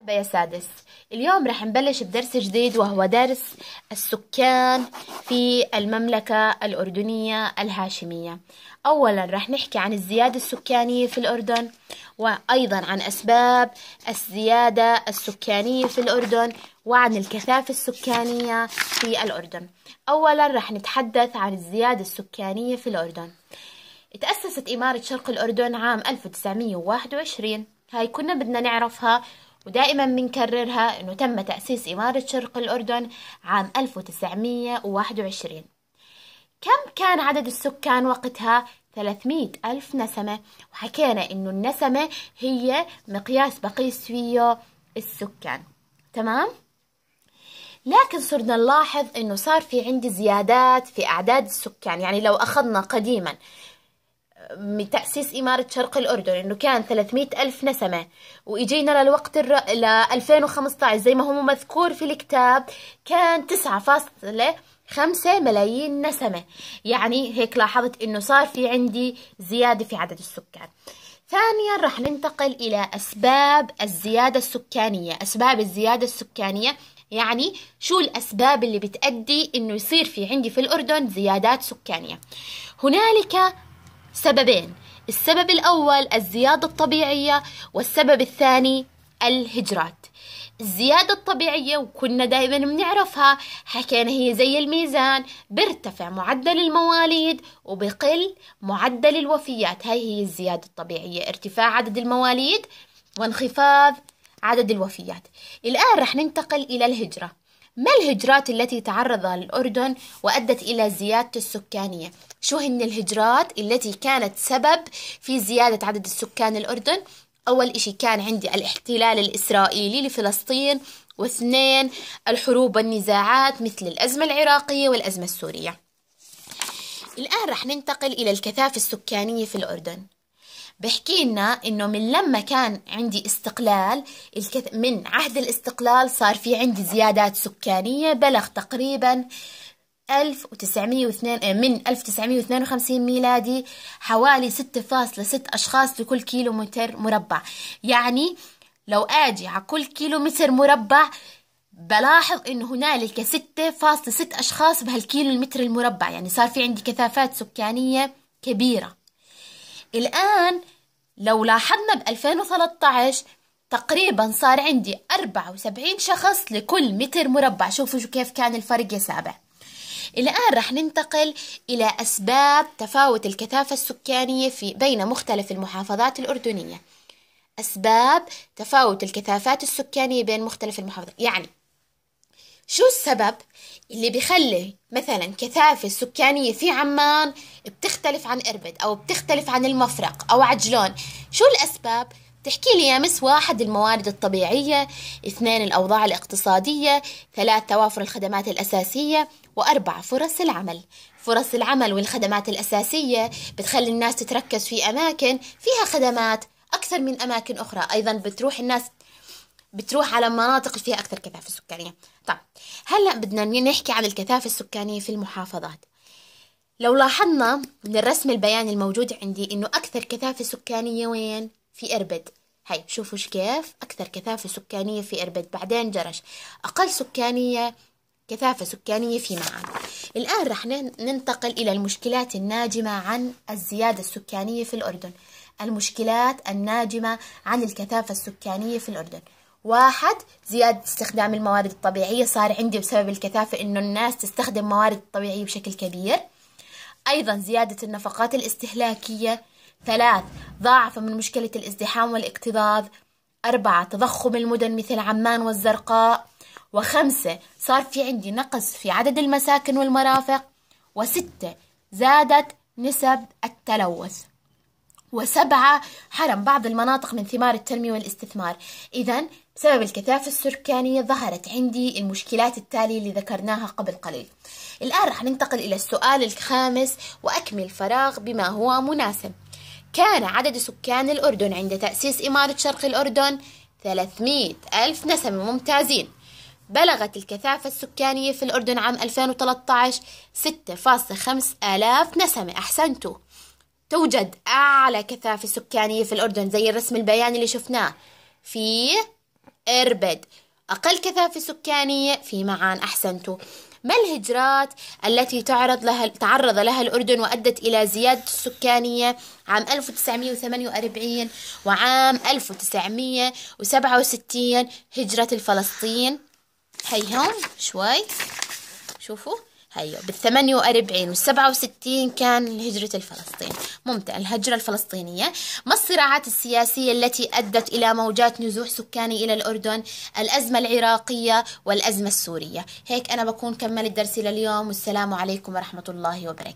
مرحبا يا سادس اليوم رح نبلش بدرس جديد وهو درس السكان في المملكة الأردنية الهاشمية أولا رح نحكي عن الزيادة السكانية في الأردن وأيضا عن أسباب الزيادة السكانية في الأردن وعن الكثافة السكانية في الأردن أولا رح نتحدث عن الزيادة السكانية في الأردن تأسست إمارة شرق الأردن عام 1921 هاي كنا بدنا نعرفها ودائما بنكررها أنه تم تأسيس إمارة شرق الأردن عام 1921 كم كان عدد السكان وقتها 300 ألف نسمة وحكينا أنه النسمة هي مقياس بقيس فيه السكان تمام؟ لكن صرنا نلاحظ أنه صار في عندي زيادات في أعداد السكان يعني لو أخذنا قديما بتأسيس إمارة شرق الأردن إنه كان 300 ألف نسمة وإجينا للوقت الر... ل 2015 زي ما هو مذكور في الكتاب كان 9.5 ملايين نسمة يعني هيك لاحظت إنه صار في عندي زيادة في عدد السكان ثانيا رح ننتقل إلى أسباب الزيادة السكانية أسباب الزيادة السكانية يعني شو الأسباب اللي بتأدي إنه يصير في عندي في الأردن زيادات سكانية هنالك سببين السبب الأول الزيادة الطبيعية والسبب الثاني الهجرات الزيادة الطبيعية وكنا دايما بنعرفها حكينا هي زي الميزان بيرتفع معدل المواليد وبقل معدل الوفيات هاي هي الزيادة الطبيعية ارتفاع عدد المواليد وانخفاض عدد الوفيات الآن رح ننتقل إلى الهجرة ما الهجرات التي تعرض الأردن وأدت إلى زيادة السكانية؟ شو هن الهجرات التي كانت سبب في زيادة عدد السكان الأردن؟ أول إشي كان عندي الاحتلال الإسرائيلي لفلسطين واثنين الحروب والنزاعات مثل الأزمة العراقية والأزمة السورية الآن رح ننتقل إلى الكثافة السكانية في الأردن بحكي لنا انه من لما كان عندي استقلال الكث... من عهد الاستقلال صار في عندي زيادات سكانية بلغ تقريبا 1902 آه، من 1952 ميلادي حوالي 6.6 أشخاص لكل كيلو متر مربع يعني لو أجي على كل كيلو متر مربع بلاحظ إن هنالك 6.6 أشخاص بهالكيلو المتر المربع يعني صار في عندي كثافات سكانية كبيرة الآن لو لاحظنا ب 2013 تقريبا صار عندي 74 شخص لكل متر مربع شوفوا شو كيف كان الفرق يا سابع الآن رح ننتقل إلى أسباب تفاوت الكثافة السكانية في بين مختلف المحافظات الأردنية أسباب تفاوت الكثافات السكانية بين مختلف المحافظات يعني شو السبب اللي بخلي مثلا كثافة السكانية في عمان بتختلف عن إربد أو بتختلف عن المفرق أو عجلون شو الأسباب؟ تحكي لي يا مس واحد الموارد الطبيعية اثنين الأوضاع الاقتصادية ثلاث توافر الخدمات الأساسية وأربعة فرص العمل فرص العمل والخدمات الأساسية بتخلي الناس تتركز في أماكن فيها خدمات أكثر من أماكن أخرى أيضا بتروح الناس بتروح على مناطق فيها أكثر كثافة سكانية طب هلأ بدنا نحكي عن الكثافة السكانية في المحافظات لو لاحظنا من الرسم البياني الموجود عندي إنه أكثر كثافة سكانية وين؟ في إربد هاي شوفوا كيف أكثر كثافة سكانية في إربد بعدين جرش أقل سكانية كثافة سكانية في معا الآن رح ننتقل إلى المشكلات الناجمة عن الزيادة السكانية في الأردن المشكلات الناجمة عن الكثافة السكانية في الأردن واحد زيادة استخدام الموارد الطبيعية صار عندي بسبب الكثافة إنه الناس تستخدم موارد طبيعية بشكل كبير أيضا زيادة النفقات الاستهلاكية ثلاث ضاعف من مشكلة الازدحام والاكتظاظ أربعة تضخم المدن مثل عمان والزرقاء وخمسة صار في عندي نقص في عدد المساكن والمرافق وستة زادت نسب التلوث وسبعة حرم بعض المناطق من ثمار التنمية والاستثمار إذا بسبب الكثافة السكانية ظهرت عندي المشكلات التالية اللي ذكرناها قبل قليل الآن رح ننتقل إلى السؤال الخامس وأكمل فراغ بما هو مناسب كان عدد سكان الأردن عند تأسيس إمارة شرق الأردن 300 ألف نسمة ممتازين بلغت الكثافة السكانية في الأردن عام 2013 6.5 آلاف نسمة أحسنتوا توجد أعلى كثافة سكانية في الأردن زي الرسم البياني اللي شفناه في إربد أقل كثافة سكانية في معان أحسنتوا ما الهجرات التي تعرض لها تعرض لها الأردن وأدت إلى زيادة السكانية عام 1948 وعام 1967 هجرة الفلسطين هيهم شوي شوفوا هيو بال 48 و 67 كان هجرة الفلسطين ممتع الهجرة الفلسطينية ما الصراعات السياسية التي أدت إلى موجات نزوح سكاني إلى الأردن الأزمة العراقية والأزمة السورية هيك أنا بكون كملت درسي لليوم والسلام عليكم ورحمة الله وبركاته